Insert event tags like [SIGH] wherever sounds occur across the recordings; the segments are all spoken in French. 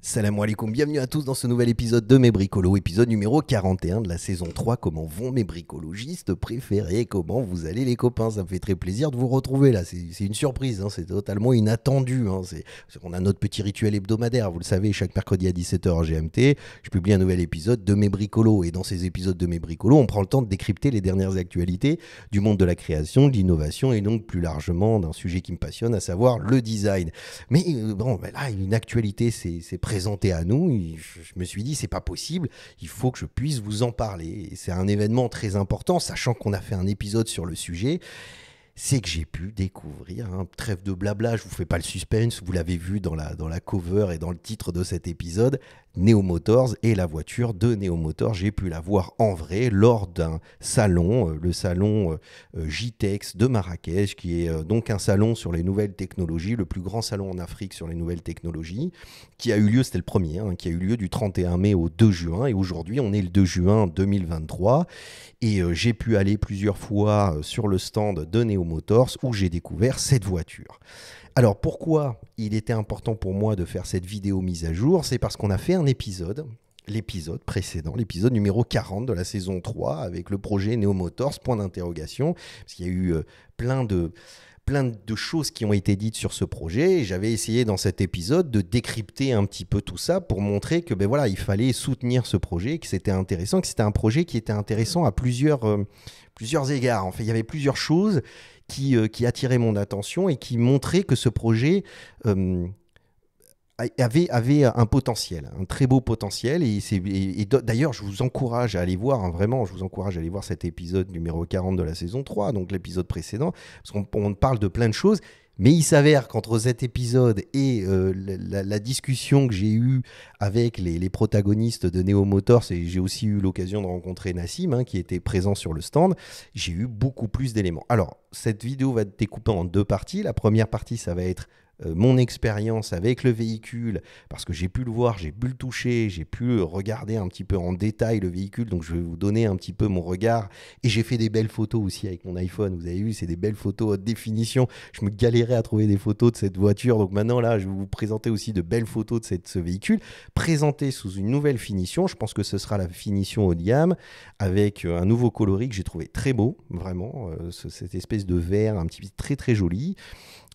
Salam alaikum, bienvenue à tous dans ce nouvel épisode de Mes Bricolos, épisode numéro 41 de la saison 3. Comment vont mes bricologistes préférés Comment vous allez les copains Ça me fait très plaisir de vous retrouver là, c'est une surprise, hein, c'est totalement inattendu. Hein, on a notre petit rituel hebdomadaire, vous le savez, chaque mercredi à 17h GMT, je publie un nouvel épisode de Mes Bricolos. Et dans ces épisodes de Mes Bricolos, on prend le temps de décrypter les dernières actualités du monde de la création, de l'innovation et donc plus largement d'un sujet qui me passionne, à savoir le design. Mais euh, bon, là, une actualité, c'est présenté à nous, je me suis dit c'est pas possible, il faut que je puisse vous en parler. C'est un événement très important, sachant qu'on a fait un épisode sur le sujet c'est que j'ai pu découvrir, un hein, trêve de blabla, je vous fais pas le suspense, vous l'avez vu dans la, dans la cover et dans le titre de cet épisode, Neomotors et la voiture de Neomotors. J'ai pu la voir en vrai lors d'un salon, euh, le salon euh, euh, JTEX de Marrakech, qui est donc un salon sur les nouvelles technologies, le plus grand salon en Afrique sur les nouvelles technologies, qui a eu lieu, c'était le premier, hein, qui a eu lieu du 31 mai au 2 juin. Et aujourd'hui, on est le 2 juin 2023. Et j'ai pu aller plusieurs fois sur le stand de Neomotors où j'ai découvert cette voiture. Alors pourquoi il était important pour moi de faire cette vidéo mise à jour C'est parce qu'on a fait un épisode, l'épisode précédent, l'épisode numéro 40 de la saison 3 avec le projet Neomotors, point d'interrogation, parce qu'il y a eu euh, plein de plein de choses qui ont été dites sur ce projet. J'avais essayé dans cet épisode de décrypter un petit peu tout ça pour montrer que ben voilà, il fallait soutenir ce projet, que c'était intéressant, que c'était un projet qui était intéressant à plusieurs, euh, plusieurs égards. En fait, il y avait plusieurs choses euh, qui, attirait mon attention et qui montrait que ce projet euh, avait, un potentiel, un très beau potentiel. Et, d'ailleurs, je vous encourage à aller voir, hein, vraiment, je vous encourage à aller voir cet épisode numéro 40 de la saison 3, donc l'épisode précédent, parce qu'on parle de plein de choses mais il s'avère qu'entre cet épisode et euh, la, discussion que j'ai eue avec les, protagonistes de Neo Motors, et j'ai aussi eu l'occasion de rencontrer Nassim, hein, qui était présent sur le stand, j'ai eu beaucoup plus d'éléments. Alors, cette vidéo va être découpée en deux parties. La première partie, ça va être euh, mon expérience avec le véhicule, parce que j'ai pu le voir, j'ai pu le toucher, j'ai pu regarder un petit peu en détail le véhicule, donc je vais vous donner un petit peu mon regard. Et j'ai fait des belles photos aussi avec mon iPhone, vous avez vu, c'est des belles photos haute définition. Je me galérais à trouver des photos de cette voiture, donc maintenant là, je vais vous présenter aussi de belles photos de cette, ce véhicule, présenté sous une nouvelle finition. Je pense que ce sera la finition haut de gamme, avec euh, un nouveau coloris que j'ai trouvé très beau, vraiment, euh, cette espèce de vert un petit peu très très joli.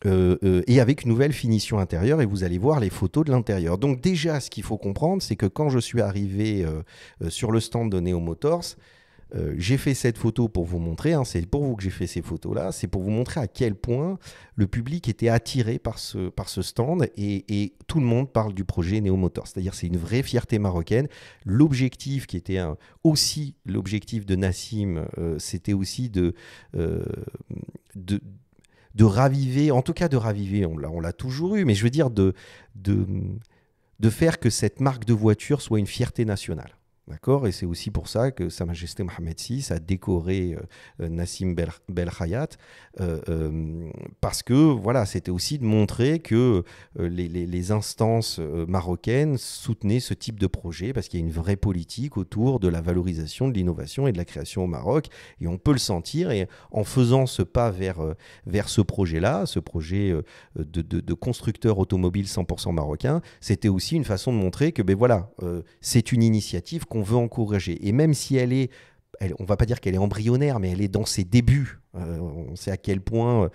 Euh, euh, et avec une nouvelle finition intérieure et vous allez voir les photos de l'intérieur. Donc déjà, ce qu'il faut comprendre, c'est que quand je suis arrivé euh, sur le stand de Neo Motors, j'ai fait cette photo pour vous montrer, hein, c'est pour vous que j'ai fait ces photos-là, c'est pour vous montrer à quel point le public était attiré par ce, par ce stand et, tout le monde parle du projet Neo Motors. C'est-à-dire c'est une vraie fierté marocaine. L'objectif qui était aussi l'objectif de Nassim, c'était aussi de, de de raviver, en tout cas de raviver, on l'a, on l'a toujours eu, mais je veux dire de, de, de faire que cette marque de voiture soit une fierté nationale. D'accord Et c'est aussi pour ça que Sa Majesté Mohamed VI a décoré euh, Nassim Belkhayat, euh, euh, parce que voilà, c'était aussi de montrer que les, instances marocaines soutenaient ce type de projet, parce qu'il y a une vraie politique autour de la valorisation de l'innovation et de la création au Maroc, et on peut le sentir, et en faisant ce pas vers, vers ce projet-là, ce projet de, constructeur automobile 100% marocain, c'était aussi une façon de montrer que ben voilà, c'est une initiative qu'on veut encourager. Et même si elle est on va pas dire qu'elle est embryonnaire, mais elle est dans ses débuts. Euh, on sait à quel point euh,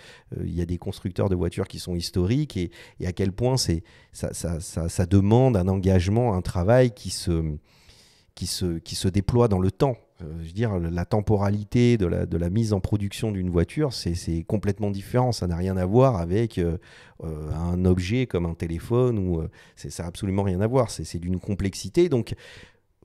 il y a des constructeurs de voitures qui sont historiques et, à quel point c'est, ça, demande un engagement, un travail qui se, qui se, qui se déploie dans le temps. Euh, je veux dire, la temporalité de la, de la mise en production d'une voiture, c'est, complètement différent. Ça n'a rien à voir avec un objet comme un téléphone. Ou, ça n'a absolument rien à voir. C'est, d'une complexité. Donc,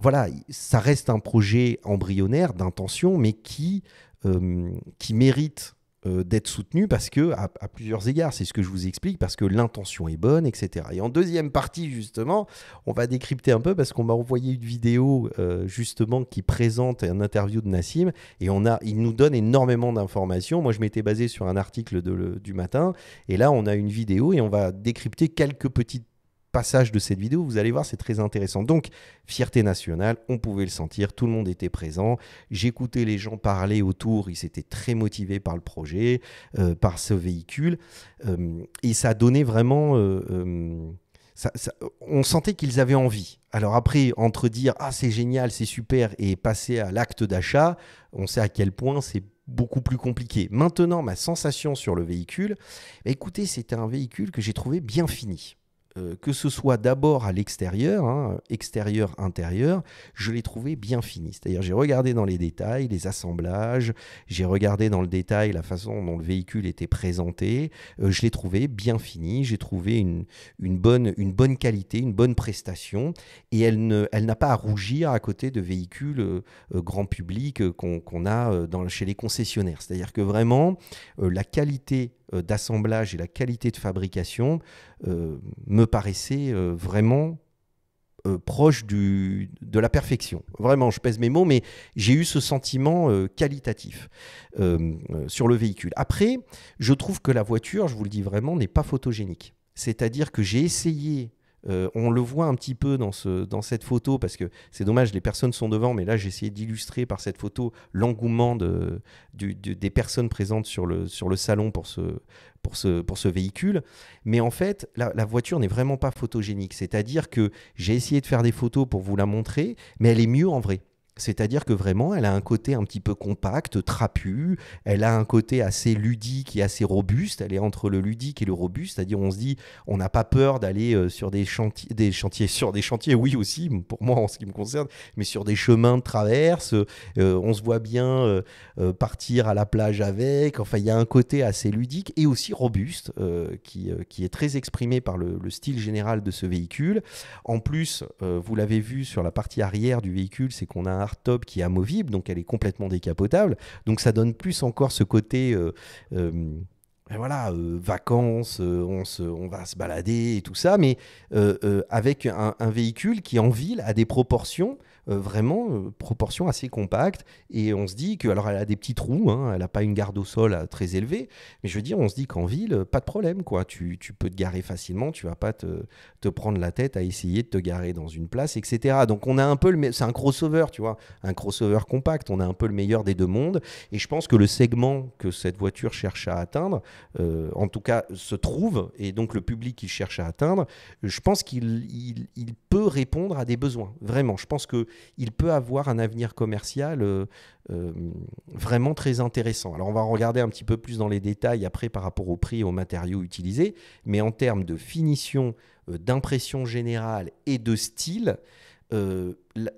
voilà, ça reste un projet embryonnaire d'intention, mais qui, euh, qui mérite euh, d'être soutenu parce que à, plusieurs égards, c'est ce que je vous explique, parce que l'intention est bonne, etc. Et en deuxième partie, justement, on va décrypter un peu parce qu'on m'a envoyé une vidéo euh, justement qui présente un interview de Nassim et on a, il nous donne énormément d'informations. Moi, je m'étais basé sur un article du matin et là, on a une vidéo et on va décrypter quelques petites passage de cette vidéo, vous allez voir, c'est très intéressant. Donc, fierté nationale, on pouvait le sentir, tout le monde était présent. J'écoutais les gens parler autour, ils étaient très motivés par le projet, euh, par ce véhicule. Euh, et ça donnait vraiment... Euh, on sentait qu'ils avaient envie. Alors après, entre dire ah c'est génial, c'est super et passer à l'acte d'achat, on sait à quel point c'est beaucoup plus compliqué. Maintenant, ma sensation sur le véhicule, écoutez, c'était un véhicule que j'ai trouvé bien fini. Euh, que ce soit d'abord à l'extérieur, hein, extérieur, intérieur, je l'ai trouvé bien fini. C'est-à-dire j'ai regardé dans les détails les assemblages, j'ai regardé dans le détail la façon dont le véhicule était présenté, euh, je l'ai trouvé bien fini, j'ai trouvé une, bonne, qualité, une bonne prestation, et elle, n'a pas à rougir à côté de véhicules euh, grand public qu'on, a chez les concessionnaires. C'est-à-dire que vraiment, la qualité euh, d'assemblage et la qualité de fabrication euh, me paraissait euh, vraiment proche de la perfection. Vraiment, je pèse mes mots, mais j'ai eu ce sentiment qualitatif sur le véhicule. Après, je trouve que la voiture, je vous le dis vraiment, n'est pas photogénique. C'est-à-dire que j'ai essayé euh, on le voit un petit peu dans, ce, cette photo, parce que c'est dommage, les personnes sont devant, mais là j'ai essayé d'illustrer par cette photo l'engouement des personnes présentes sur le, salon pour ce, véhicule. Mais en fait, la voiture n'est vraiment pas photogénique, c'est-à-dire que j'ai essayé de faire des photos pour vous la montrer, mais elle est mieux en vrai. C'est-à-dire que vraiment, elle a un côté un petit peu compact, trapu, elle a un côté assez ludique et assez robuste, elle est entre le ludique et le robuste, c'est-à-dire on se dit, on n'a pas peur d'aller euh, sur des chantiers, sur des chantiers, oui aussi, pour moi en ce qui me concerne, mais sur des chemins de traverse, euh, on se voit bien euh, partir à la plage avec, enfin il y a un côté assez ludique et aussi robuste qui, qui est très exprimé par le, style général de ce véhicule. En plus, vous l'avez vu sur la partie arrière du véhicule, c'est qu'on a top qui est amovible, donc elle est complètement décapotable. Donc ça donne plus encore ce côté euh, euh, ben voilà, euh, vacances, on, va se balader et tout ça, mais avec un, véhicule qui en ville a des proportions euh, vraiment euh, proportion assez compacte. Et on se dit que, alors elle a des petits trous, hein, elle n'a pas une garde au sol euh, très élevée, mais je veux dire, on se dit qu'en ville, pas de problème, quoi. Tu, tu, peux te garer facilement, tu vas pas te, te, prendre la tête à essayer de te garer dans une place, etc. Donc on a un peu le. C'est un crossover, tu vois, un crossover compact. On a un peu le meilleur des deux mondes. Et je pense que le segment que cette voiture cherche à atteindre, en tout cas, se trouve, et donc le public qu'il cherche à atteindre, je pense qu'il il peut répondre à des besoins. Vraiment, je pense que il peut avoir un avenir commercial euh, euh, vraiment très intéressant. Alors on va regarder un petit peu plus dans les détails après par rapport au prix et aux matériaux utilisés, mais en termes de finition, euh, d'impression générale et de style,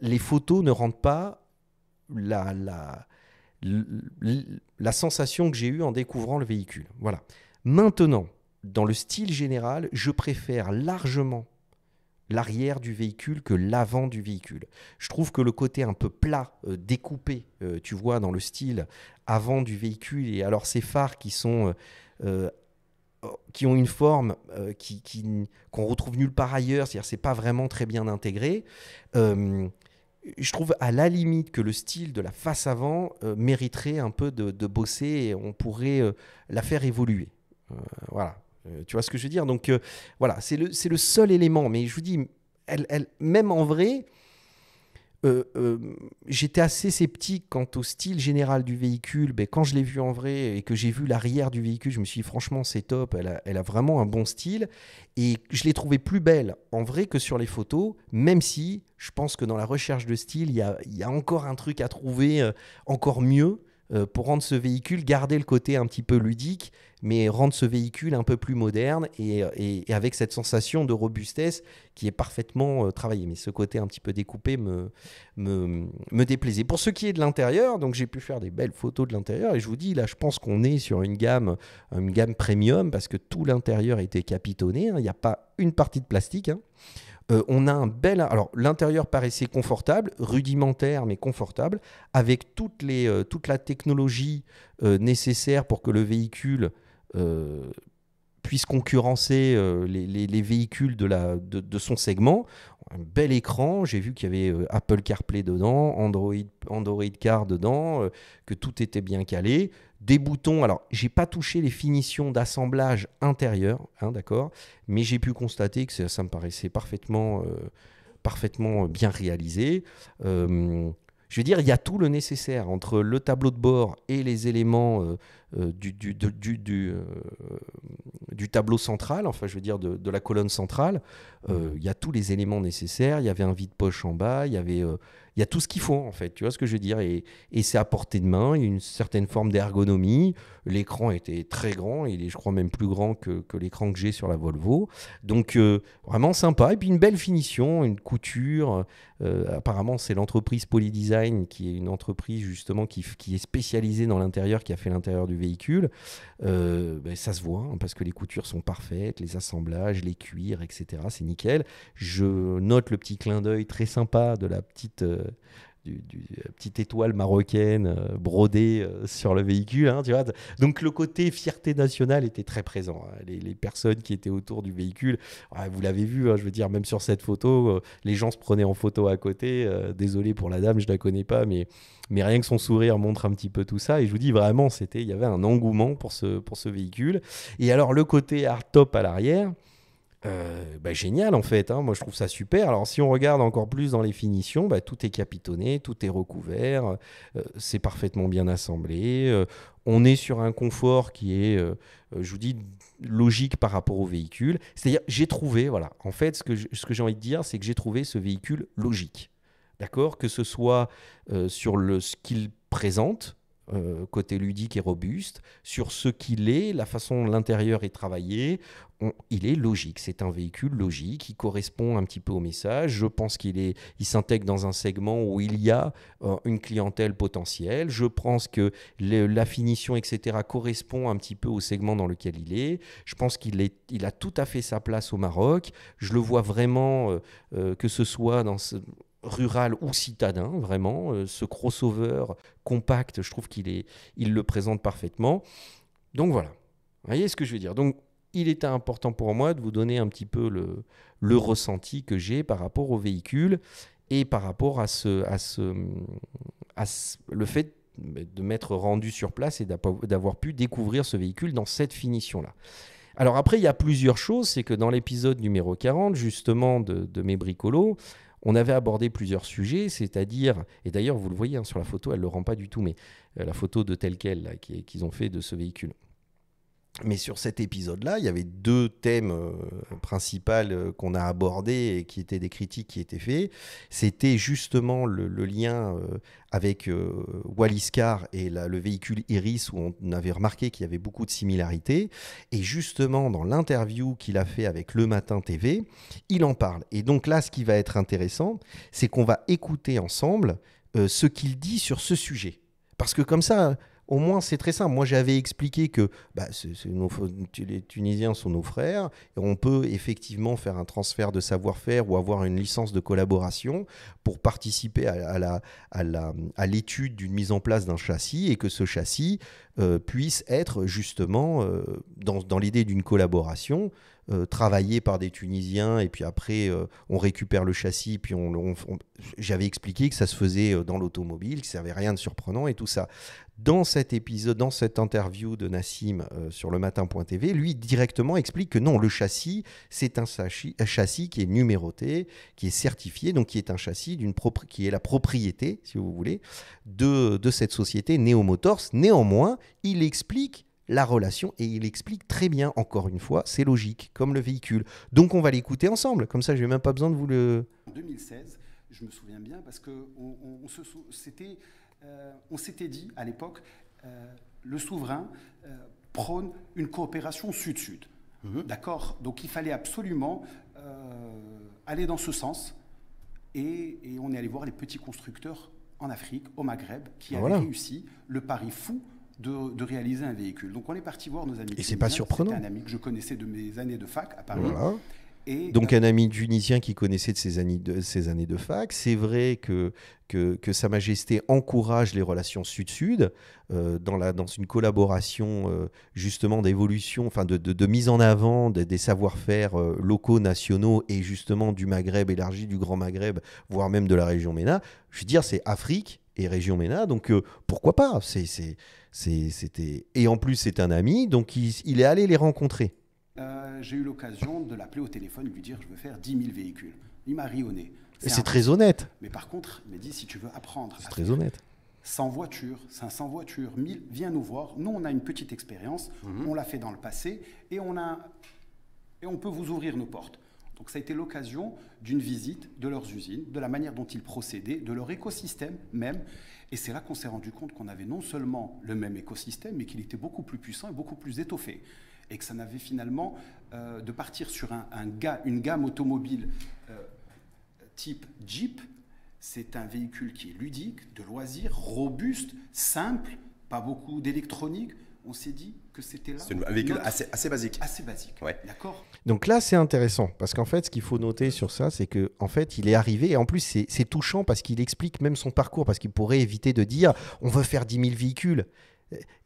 les photos ne rendent pas la, sensation que j'ai eue en découvrant le véhicule. Voilà. Maintenant, dans le style général, je préfère largement l'arrière du véhicule que l'avant du véhicule. Je trouve que le côté un peu plat, euh, découpé, euh, tu vois, dans le style avant du véhicule, et alors ces phares qui sont... Euh, qui ont une forme qui, qu'on retrouve nulle part ailleurs, c'est-à-dire c'est pas vraiment très bien intégré. je trouve à la limite que le style de la face avant mériterait un peu de, de bosser et on pourrait la faire évoluer. voilà, euh, tu vois ce que je veux dire Donc euh, voilà, c'est le, seul élément. Mais je vous dis, elle, elle même en vrai, euh, j'étais assez sceptique quant au style général du véhicule. mais ben, quand je l'ai vu en vrai et que j'ai vu l'arrière du véhicule, je me suis dit franchement c'est top, elle a, vraiment un bon style. Et je l'ai trouvé plus belle en vrai que sur les photos, même si je pense que dans la recherche de style, il y a, encore un truc à trouver encore mieux. Euh, pour rendre ce véhicule, garder le côté un petit peu ludique, mais rendre ce véhicule un peu plus moderne et, avec cette sensation de robustesse qui est parfaitement euh, travaillée. Mais ce côté un petit peu découpé me, me, déplaisait. Pour ce qui est de l'intérieur, donc j'ai pu faire des belles photos de l'intérieur et je vous dis, là, je pense qu'on est sur une gamme, une gamme premium parce que tout l'intérieur était capitonné. Hein. Il n'y a pas une partie de plastique. Hein. Euh, on a un bel. Alors, l'intérieur paraissait confortable, rudimentaire, mais confortable, avec toutes les, euh, toute la technologie euh, nécessaire pour que le véhicule puisse concurrencer les, véhicules de, la, de son segment un bel écran. J'ai vu qu'il y avait euh, Apple CarPlay dedans, Android, Android Car dedans, euh, que tout était bien calé. Des boutons. Alors, j'ai pas touché les finitions d'assemblage intérieur, hein, d'accord, mais j'ai pu constater que ça, me paraissait parfaitement, euh, parfaitement bien réalisé. je veux dire, il y a tout le nécessaire entre le tableau de bord et les éléments du, du, tableau central, enfin je veux dire de la colonne centrale. Euh, il y a tous les éléments nécessaires. Il y avait un vide-poche en bas, il y avait euh, il y a tout ce qu'il faut en fait, tu vois ce que je veux dire et, et c'est à portée de main, il y a une certaine forme d'ergonomie, l'écran était très grand, il est je crois même plus grand que, que l'écran que j'ai sur la Volvo, donc euh, vraiment sympa, et puis une belle finition, une couture, apparemment c'est l'entreprise Polydesign qui est une entreprise justement qui, qui est spécialisée dans l'intérieur, qui a fait l'intérieur du véhicule, ben, ça se voit hein, parce que les coutures sont parfaites, les assemblages, les cuirs, etc., c'est je note le petit clin d'œil très sympa de la petite, euh, euh, petite étoile marocaine euh, brodée sur le véhicule. Hein, Donc le côté fierté nationale était très présent. Hein. Les, personnes qui étaient autour du véhicule, vous l'avez vu, hein, je veux dire, même sur cette photo, les gens se prenaient en photo à côté. désolé pour la dame, je la connais pas, mais mais rien que son sourire montre un petit peu tout ça. Et je vous dis vraiment, c'était, il y avait un engouement pour ce, pour ce véhicule. Et alors le côté hard top à l'arrière, euh, bah, génial en fait. Hein. Moi, je trouve ça super. Alors, si on regarde encore plus dans les finitions, bah, tout est capitonné, tout est recouvert, euh, c'est parfaitement bien assemblé. Euh, on est sur un confort qui est, je vous dis, logique par rapport au véhicule. C'est-à-dire, j'ai trouvé, voilà, en fait, ce que j'ai envie de dire, c'est que j'ai trouvé ce véhicule logique. D'accord Que ce soit sur le, ce qu'il présente, euh, côté ludique et robuste, sur ce qu'il est, la façon dont l'intérieur est travaillé. il est logique, c'est un véhicule logique, qui correspond un petit peu au message. Je pense qu'il est, il s'intègre dans un segment où il y a euh, une clientèle potentielle. Je pense que la finition, etc., correspond un petit peu au segment dans lequel il est. Je pense qu'il est, il a tout à fait sa place au Maroc. Je le vois vraiment, euh, que ce soit dans ce, rural ou citadin, vraiment. Euh, ce crossover compact, je trouve qu'il est, il le présente parfaitement. Donc voilà. Vous voyez ce que je veux dire Donc il était important pour moi de vous donner un petit peu le, le ressenti que j'ai par rapport au véhicule et par rapport à, ce, à, ce, à le fait de m'être rendu sur place et d'avoir pu découvrir ce véhicule dans cette finition-là. Alors après, il y a plusieurs choses. C'est que dans l'épisode numéro 40, justement, de, de mes bricolos, on avait abordé plusieurs sujets, c'est-à-dire, et d'ailleurs vous le voyez hein, sur la photo, elle ne le rend pas du tout, mais euh, la photo de telle qu'elle qu'ils ont fait de ce véhicule. Mais sur cet épisode-là, il y avait deux thèmes euh, principaux euh, qu'on a abordés et qui étaient des critiques qui étaient faites. C'était justement le, lien euh, avec Wallis Car et le véhicule Iris où on avait remarqué qu'il y avait beaucoup de similarités. Et justement, dans l'interview qu'il a fait avec Le Matin TV, il en parle. Et donc là, ce qui va être intéressant, c'est qu'on va écouter ensemble ce qu'il dit sur ce sujet. Parce que comme ça, au moins c'est très simple. Moi j'avais expliqué que bah, nos, les Tunisiens sont nos frères, et on peut effectivement faire un transfert de savoir-faire ou avoir une licence de collaboration pour participer à, la, à l'étude d'une mise en place d'un châssis et que ce châssis euh, puisse être justement euh, dans, l'idée d'une collaboration. Euh, travaillé par des Tunisiens et puis après on récupère le châssis puis j'avais expliqué que ça se faisait dans l'automobile que ça avait rien de surprenant et tout ça dans cet épisode, dans cette interview de Nassim euh, sur le matin.tv, lui directement explique que non, le châssis, c'est un, châssis qui est numéroté, qui est certifié, donc qui est un châssis qui est la propriété, si vous voulez, de, cette société Neo Motors. Néanmoins, il explique la relation et il explique très bien, encore une fois, c'est logique, comme le véhicule. Donc on va l'écouter ensemble, comme ça je n'ai même pas besoin de vous le... En 2016, je me souviens bien, parce que on, c'était euh, on s'était dit à l'époque, euh, le souverain euh, prône une coopération sud-sud. Mhm. D'accord Donc il fallait absolument aller dans ce sens. Et, on est allé voir les petits constructeurs en Afrique, au Maghreb, qui ah, avaient réussi le pari fou de, réaliser un véhicule. Donc on est parti voir nos amis. Et c'est pas surprenant. un ami que je connaissais de mes années de fac à Paris. Voilà. Donc euh, un ami tunisien qui connaissait de ses années de, fac. C'est vrai que, que, Sa Majesté encourage les relations sud-sud euh, dans, dans une collaboration euh, justement d'évolution, enfin de, mise en avant des, savoir-faire locaux, nationaux et justement du Maghreb élargi, du Grand Maghreb, voire même de la région MENA. Je veux dire, c'est Afrique et région MENA, donc pourquoi pas c'était... Et en plus, c'est un ami, donc il est allé les rencontrer. Euh, j'ai eu l'occasion de l'appeler au téléphone et lui dire je veux faire 10 000 véhicules. Il m'a ri au nez. c'est très honnête. Mais par contre, il m'a dit si tu veux apprendre. C'est très honnête. 100 voitures, 500 voitures, 1000, viens nous voir. Nous, on a une petite expérience, mhm. on l'a fait dans le passé et on, a, et on peut vous ouvrir nos portes. Donc ça a été l'occasion d'une visite de leurs usines, de la manière dont ils procédaient, de leur écosystème même. Et c'est là qu'on s'est rendu compte qu'on avait non seulement le même écosystème, mais qu'il était beaucoup plus puissant et beaucoup plus étoffé et que ça n'avait finalement euh, de partir sur un, un une gamme automobile euh, type Jeep, c'est un véhicule qui est ludique, de loisir, robuste, simple, pas beaucoup d'électronique. On s'est dit que c'était là. C'est un véhicule assez, basique. Assez basique. D'accord. Donc là, c'est intéressant parce qu'en fait, ce qu'il faut noter sur ça, c'est que en fait, il est arrivé et en plus, c'est touchant parce qu'il explique même son parcours parce qu'il pourrait éviter de dire on veut faire 10 000 véhicules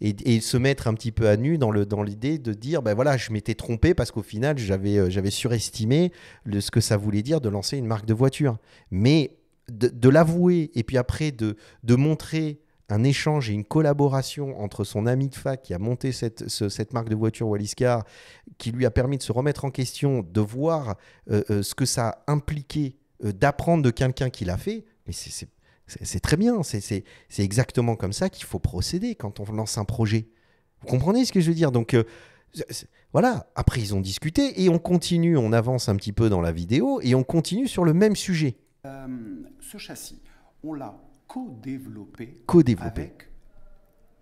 et, se mettre un petit peu à nu dans, le, dans l'idée de dire ben voilà, je m'étais trompé parce qu'au final, j'avais, euh, j'avais surestimé ce que ça voulait dire de lancer une marque de voiture. Mais de, l'avouer et puis après de, de montrer un échange et une collaboration entre son ami de fac qui a monté cette, cette marque de voiture Walliscar, qui lui a permis de se remettre en question, de voir euh, euh, ce que ça impliquait d'apprendre de quelqu'un qui l'a fait. Mais c'est, c'est c'est très bien, c'est exactement comme ça qu'il faut procéder quand on lance un projet. Vous comprenez ce que je veux dire Donc euh, voilà, après ils ont discuté et on continue, on avance un petit peu dans la vidéo et on continue sur le même sujet. Euh, ce châssis, on l'a co-développé avec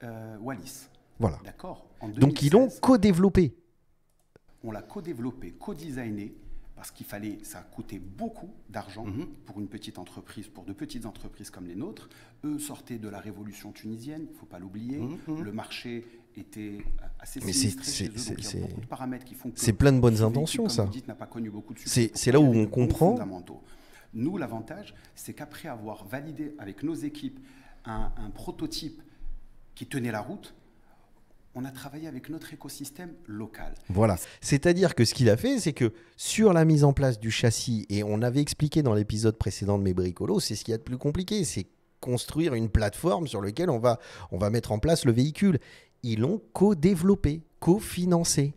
euh, Wallis. Voilà. D'accord. Donc ils l'ont co-développé. On l'a co-développé, co-designé parce qu'il fallait, ça coûtait beaucoup d'argent mhm. pour une petite entreprise, pour de petites entreprises comme les nôtres. Eux sortaient de la révolution tunisienne, il ne faut pas l'oublier. Mhm, mhm. Le marché était assez Mais c'est de paramètres qui C'est plein de bonnes intentions, ça. C'est là où on comprend. Nous, l'avantage, c'est qu'après avoir validé avec nos équipes un, un prototype qui tenait la route, on a travaillé avec notre écosystème local. Voilà. C'est-à-dire que ce qu'il a fait, c'est que sur la mise en place du châssis, et on avait expliqué dans l'épisode précédent de mes bricolos, c'est ce qu'il y a de plus compliqué, c'est construire une plateforme sur laquelle on va, on va mettre en place le véhicule. Ils l'ont co-développé, co-financé.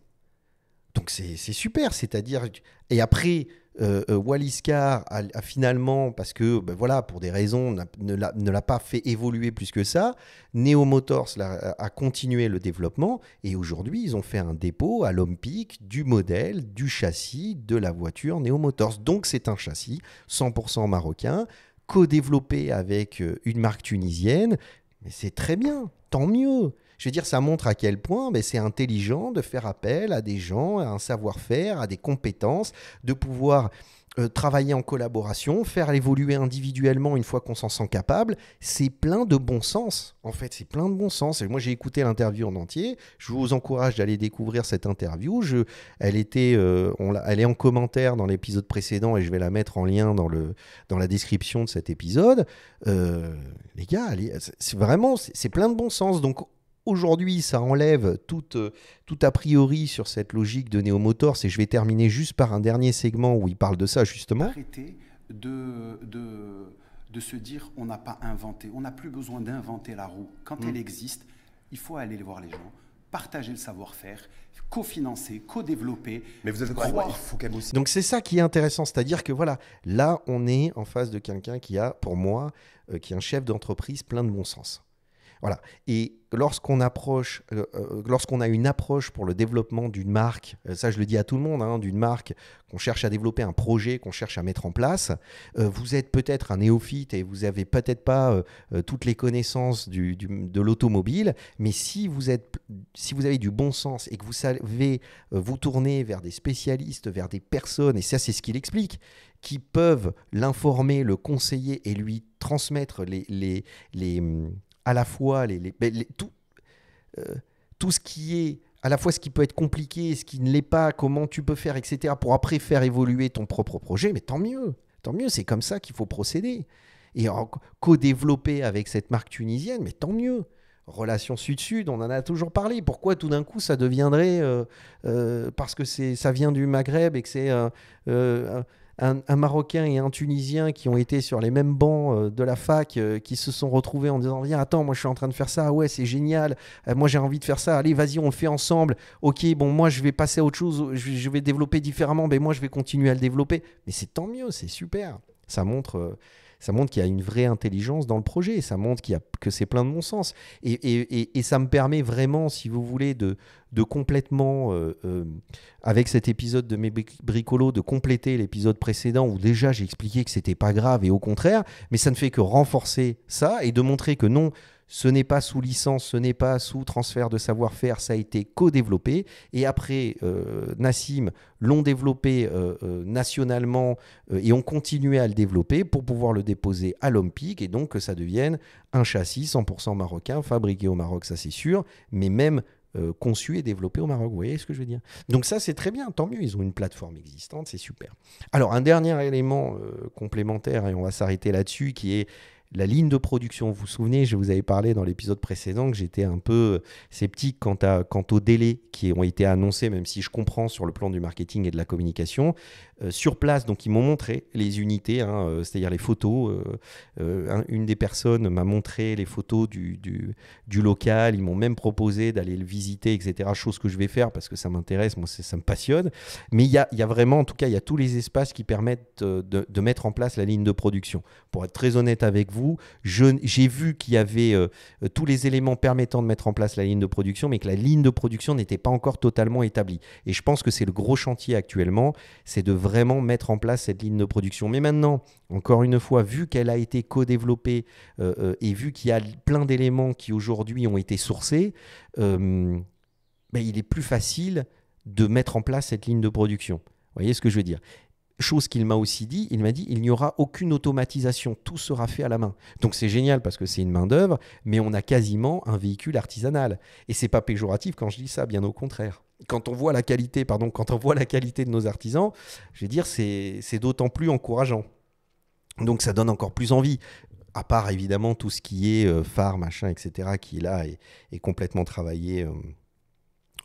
Donc c'est super, c'est-à-dire. Et après, euh, euh a, finalement, parce que ben voilà, pour des raisons, ne l'a pas fait évoluer plus que ça. Neomotors Motors a, continué le développement et aujourd'hui, ils ont fait un dépôt à l'OMPIC du modèle, du châssis de la voiture Neomotors. Donc c'est un châssis 100% marocain, co-développé avec euh, une marque tunisienne. Mais c'est très bien, tant mieux. Je veux dire, ça montre à quel point ben, c'est intelligent de faire appel à des gens, à un savoir-faire, à des compétences, de pouvoir euh, travailler en collaboration, faire évoluer individuellement une fois qu'on s'en sent capable, c'est plein de bon sens. En fait, c'est plein de bon sens. Et moi, j'ai écouté l'interview en entier. Je vous encourage d'aller découvrir cette interview. Je, elle était, euh, on elle est en commentaire dans l'épisode précédent et je vais la mettre en lien dans le dans la description de cet épisode. Euh, les gars, c'est vraiment, c'est plein de bon sens. Donc Aujourd'hui, ça enlève tout, euh, tout a priori sur cette logique de Neo Motors et je vais terminer juste par un dernier segment où il parle de ça justement. Arrêtez de, de se dire on n'a pas inventé, on n'a plus besoin d'inventer la roue. Quand mm. elle existe, il faut aller voir les gens, partager le savoir-faire, co-financer, co-développer. Mais vous êtes croire. Il faut aussi. Donc c'est ça qui est intéressant, c'est-à-dire que voilà, là on est en face de quelqu'un qui a, pour moi, euh, qui est un chef d'entreprise plein de bon sens. Voilà. Et lorsqu'on approche, euh, euh, lorsqu'on a une approche pour le développement d'une marque, euh, ça je le dis à tout le monde, hein, d'une marque qu'on cherche à développer un projet, qu'on cherche à mettre en place, vous êtes peut-être un néophyte et vous n'avez peut-être pas toutes les connaissances de l'automobile, mais si vous, êtes, si vous avez du bon sens et que vous savez vous tourner vers des spécialistes, vers des personnes, et ça c'est ce qu'il explique, qui peuvent l'informer, le conseiller et lui transmettre les, les, les hum, à la fois les, les, ben, tout, euh, tout ce qui est à la fois ce qui peut être compliqué, ce qui ne l'est pas, comment tu peux faire, etc., pour après faire évoluer ton propre projet, mais tant mieux, tant mieux, c'est comme ça qu'il faut procéder. Et co-développer avec cette marque tunisienne, mais tant mieux. Relation sud-sud, on en a toujours parlé. Pourquoi tout d'un coup ça deviendrait, euh, euh, parce que ça vient du Maghreb et que c'est un, Marocain et un Tunisien qui ont été sur les mêmes bancs euh, de la fac, euh, qui se sont retrouvés en disant Viens, attends, moi je suis en train de faire ça, ah ouais, c'est génial, euh, moi j'ai envie de faire ça, allez, vas-y, on le fait ensemble. Ok, bon, moi je vais passer à autre chose, je, vais développer différemment, mais ben, moi je vais continuer à le développer. Mais c'est tant mieux, c'est super. Ça montre ça montre qu'il y a une vraie intelligence dans le projet. Ça montre qu'il a, que c'est plein de bon sens. Et, ça me permet vraiment, si vous voulez, de, de complètement, euh, euh, avec cet épisode de mes bricolos, de compléter l'épisode précédent où déjà j'ai expliqué que c'était pas grave et au contraire, mais ça ne fait que renforcer ça et de montrer que non, ce n'est pas sous licence, ce n'est pas sous transfert de savoir-faire, ça a été co-développé. Et après, euh, Nassim l'ont développé euh, euh, nationalement et ont continué à le développer pour pouvoir le déposer à l'OMPIC et donc que ça devienne un châssis 100% marocain, fabriqué au Maroc, ça c'est sûr, mais même conçu et développé au Maroc. Vous voyez ce que je veux dire Donc ça, c'est très bien, tant mieux, ils ont une plateforme existante, c'est super. Alors, un dernier élément complémentaire, et on va s'arrêter là-dessus, qui est la ligne de production. Vous vous souvenez, je vous avais parlé dans l'épisode précédent que j'étais un peu euh, sceptique quant, à, quant aux délais qui ont été annoncés, même si je comprends sur le plan du marketing et de la communication. Euh, sur place, donc ils m'ont montré les unités, hein, euh, c'est-à-dire les photos. une des personnes m'a montré les photos du, du, local. Ils m'ont même proposé d'aller le visiter, etc. Chose que je vais faire parce que ça m'intéresse, moi ça me passionne. Mais il y a, vraiment, en tout cas, il y a tous les espaces qui permettent de, de mettre en place la ligne de production. Pour être très honnête avec vous, vous. J'ai vu qu'il y avait euh, euh, tous les éléments permettant de mettre en place la ligne de production, mais que la ligne de production n'était pas encore totalement établie. Et je pense que c'est le gros chantier actuellement, c'est de vraiment mettre en place cette ligne de production. Mais maintenant, encore une fois, vu qu'elle a été co-développée euh, et vu qu'il y a plein d'éléments qui aujourd'hui ont été sourcés, ben, il est plus facile de mettre en place cette ligne de production. Vous voyez ce que je veux dire Chose qu'il m'a aussi dit, il m'a dit il n'y aura aucune automatisation, tout sera fait à la main. Donc c'est génial parce que c'est une main-d'œuvre, mais on a quasiment un véhicule artisanal. Et c'est pas péjoratif quand je dis ça, bien au contraire. Quand on voit la qualité, pardon, quand on voit la qualité de nos artisans, je vais dire c'est d'autant plus encourageant. Donc ça donne encore plus envie à part évidemment tout ce qui est euh, phare, machin, etc., qui est là et complètement travaillé euh,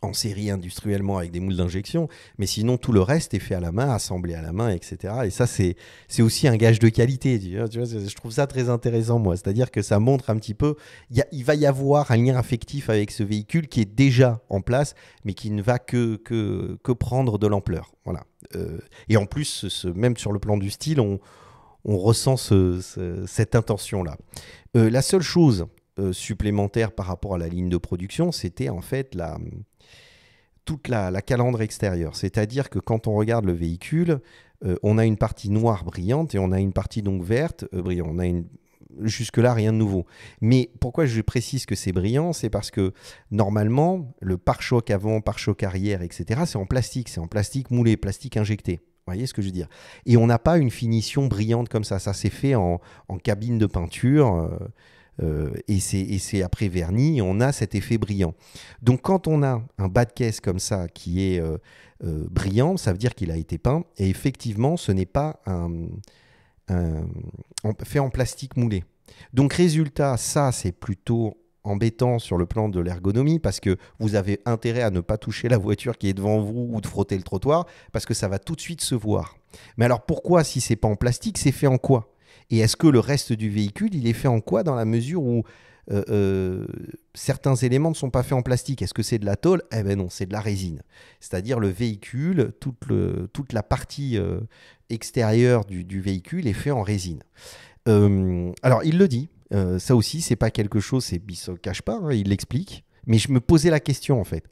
en série industriellement avec des moules d'injection, mais sinon tout le reste est fait à la main, assemblé à la main, etc. Et ça, c'est aussi un gage de qualité. Tu vois, je trouve ça très intéressant, moi. C'est-à-dire que ça montre un petit peu, il va y avoir un lien affectif avec ce véhicule qui est déjà en place, mais qui ne va que, que, que prendre de l'ampleur. Voilà. Euh, et en plus, ce, même sur le plan du style, on, on ressent cette intention-là. Euh, la seule chose euh, supplémentaire par rapport à la ligne de production, c'était en fait la, toute la, la calandre extérieure. C'est-à-dire que quand on regarde le véhicule, euh, on a une partie noire brillante et on a une partie donc verte euh, brillante. On a Jusque-là, rien de nouveau. Mais pourquoi je précise que c'est brillant C'est parce que normalement, le pare-choc avant, pare-choc arrière, etc., c'est en plastique. C'est en plastique moulé, plastique injecté. Vous voyez ce que je veux dire Et on n'a pas une finition brillante comme ça. Ça s'est fait en, cabine de peinture. Euh, et c'est après vernis on a cet effet brillant. Donc quand on a un bas de caisse comme ça qui est euh, euh, brillant, ça veut dire qu'il a été peint, et effectivement, ce n'est pas fait en plastique moulé. Donc résultat, ça c'est plutôt embêtant sur le plan de l'ergonomie parce que vous avez intérêt à ne pas toucher la voiture qui est devant vous ou de frotter le trottoir parce que ça va tout de suite se voir. Mais alors pourquoi si c'est pas en plastique, c'est fait en quoi et est-ce que le reste du véhicule, il est fait en quoi dans la mesure où euh, euh, certains éléments ne sont pas faits en plastique. Est-ce que c'est de la tôle Eh ben non, c'est de la résine. C'est-à-dire le véhicule, toute, le, toute la partie euh, extérieure du, véhicule est faite en résine. alors il le dit, ça aussi, c'est pas quelque chose, il ne se cache pas, hein, il l'explique. Mais je me posais la question en fait.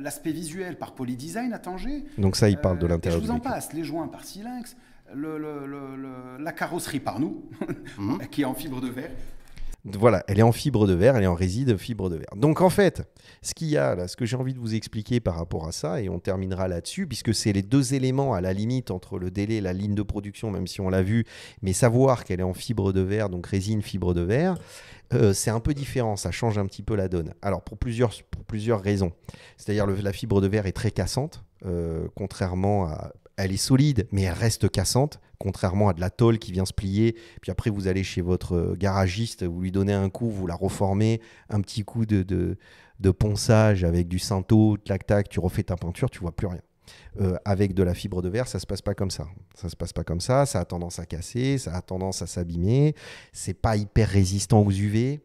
L'aspect visuel par Polydesign à Tanger. Donc ça, il parle de l'intérieur. Je vous en passe, les joints par Silinx, la carrosserie par nous, [LAUGHS] mhm. qui est en fibre de verre. Voilà, elle est en fibre de verre, elle est en résine fibre de verre. Donc en fait, ce qu'il y a là, ce que j'ai envie de vous expliquer par rapport à ça, et on terminera là-dessus, puisque c'est les deux éléments à la limite entre le délai et la ligne de production, même si on l'a vu, mais savoir qu'elle est en fibre de verre, donc résine fibre de verre, euh, c'est un peu différent, ça change un petit peu la donne. Alors pour plusieurs, pour plusieurs raisons. C'est-à-dire la fibre de verre est très cassante, euh, contrairement à elle est solide, mais elle reste cassante, contrairement à de la tôle qui vient se plier. Puis après, vous allez chez votre euh, garagiste, vous lui donnez un coup, vous la reformez, un petit coup de, de, ponçage avec du santo, tac-tac, tu refais ta peinture, tu vois plus rien. Euh, avec de la fibre de verre, ça se passe pas comme ça. Ça se passe pas comme ça. Ça a tendance à casser, ça a tendance à s'abîmer. C'est pas hyper résistant aux UV,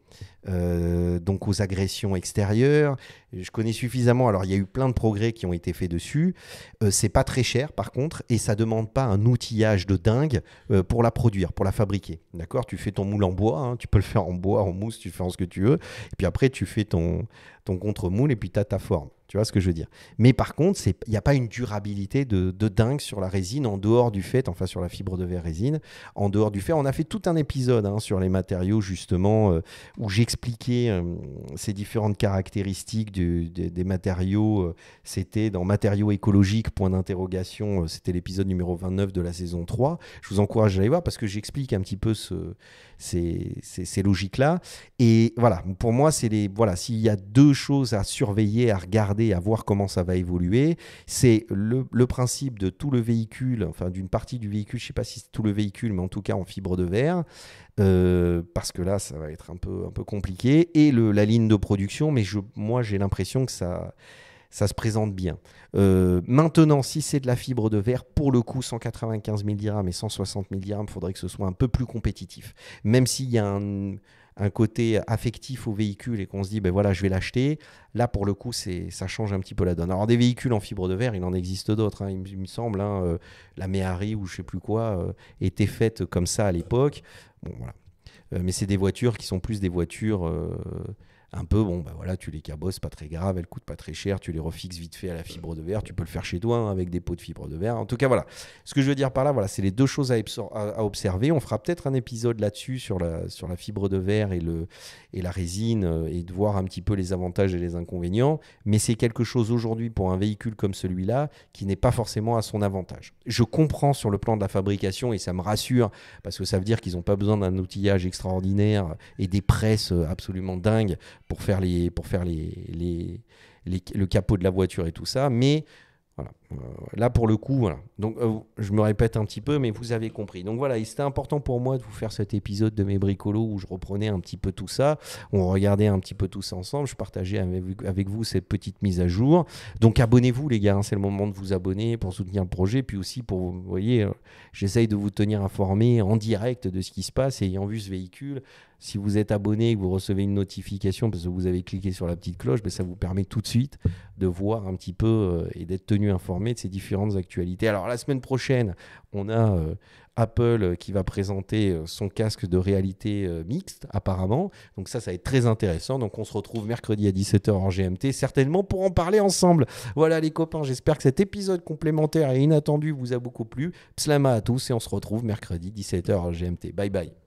euh, donc aux agressions extérieures. Je connais suffisamment. Alors il y a eu plein de progrès qui ont été faits dessus. Euh, c'est pas très cher par contre, et ça demande pas un outillage de dingue pour la produire, pour la fabriquer. D'accord Tu fais ton moule en bois. Hein, tu peux le faire en bois, en mousse, tu fais en ce que tu veux. Et puis après, tu fais ton ton contre moule et puis tu as ta forme. Tu vois ce que je veux dire Mais par contre, il n'y a pas une durabilité de, dingue sur la résine en dehors du fait, enfin sur la fibre de verre résine, en dehors du fait. On a fait tout un épisode hein, sur les matériaux justement euh, où j'expliquais euh, ces différentes caractéristiques des, matériaux. Euh, c'était dans matériaux écologiques, point d'interrogation, c'était l'épisode numéro 29 de la saison 3. Je vous encourage à aller voir parce que j'explique un petit peu ces, logiques-là. Et voilà, pour moi, c'est les voilà, s'il y a deux choses à surveiller, à regarder, à voir comment ça va évoluer. C'est le, principe de tout le véhicule, enfin d'une partie du véhicule, je ne sais pas si c'est tout le véhicule, mais en tout cas en fibre de verre, euh, parce que là, ça va être un peu, un peu compliqué. Et la ligne de production, mais je, moi, j'ai l'impression que ça ça se présente bien. Euh, maintenant, si c'est de la fibre de verre, pour le coup, 195 000 dirhams et 160 000 dirhams, il faudrait que ce soit un peu plus compétitif. Même s'il y a un, un côté affectif au véhicule et qu'on se dit, ben voilà, je vais l'acheter, là, pour le coup, c'est, ça change un petit peu la donne. Alors, des véhicules en fibre de verre, il en existe d'autres, hein. il, me semble. Hein, euh, la Méhari ou je sais plus quoi euh, était faite comme ça à l'époque. Euh, mais c'est des voitures qui sont plus des voitures un peu, bon, bah voilà, tu les cabosses, pas très grave, elles coûtent pas très cher, tu les refixes vite fait à la fibre de verre, tu peux le faire chez toi hein, avec des pots de fibre de verre. En tout cas, voilà. Ce que je veux dire par là, voilà, c'est les deux choses à, à observer. On fera peut-être un épisode là-dessus sur la, sur la fibre de verre et, le, et la résine euh, et de voir un petit peu les avantages et les inconvénients. Mais c'est quelque chose aujourd'hui pour un véhicule comme celui-là qui n'est pas forcément à son avantage. Je comprends sur le plan de la fabrication et ça me rassure parce que ça veut dire qu'ils n'ont pas besoin d'un outillage extraordinaire et des presses euh, absolument dingues pour faire, les, pour faire les, les, le capot de la voiture et tout ça. Mais voilà, euh, là, pour le coup, Donc, euh, je me répète un petit peu, mais vous avez compris. Donc voilà, c'était important pour moi de vous faire cet épisode de mes bricolos où je reprenais un petit peu tout ça. On regardait un petit peu tout ça ensemble. Je partageais avec, vous cette petite mise à jour. Donc, abonnez-vous, les gars. Hein. c'est le moment de vous abonner pour soutenir le projet. Puis aussi, pour vous voyez, euh, j'essaye de vous tenir informé en direct de ce qui se passe. ayant vu ce véhicule, si vous êtes abonné et que vous recevez une notification parce que vous avez cliqué sur la petite cloche, mais ben, ça vous permet tout de suite de voir un petit peu et d'être tenu informé de ces différentes actualités. Alors la semaine prochaine, on a euh, Apple qui va présenter euh, son casque de réalité euh, mixte, apparemment. Donc ça, ça va être très intéressant. Donc on se retrouve mercredi à 17h en GMT, certainement pour en parler ensemble. Voilà les copains, j'espère que cet épisode complémentaire et inattendu vous a beaucoup plu. Pslama à tous et on se retrouve mercredi 17h en GMT. Bye bye.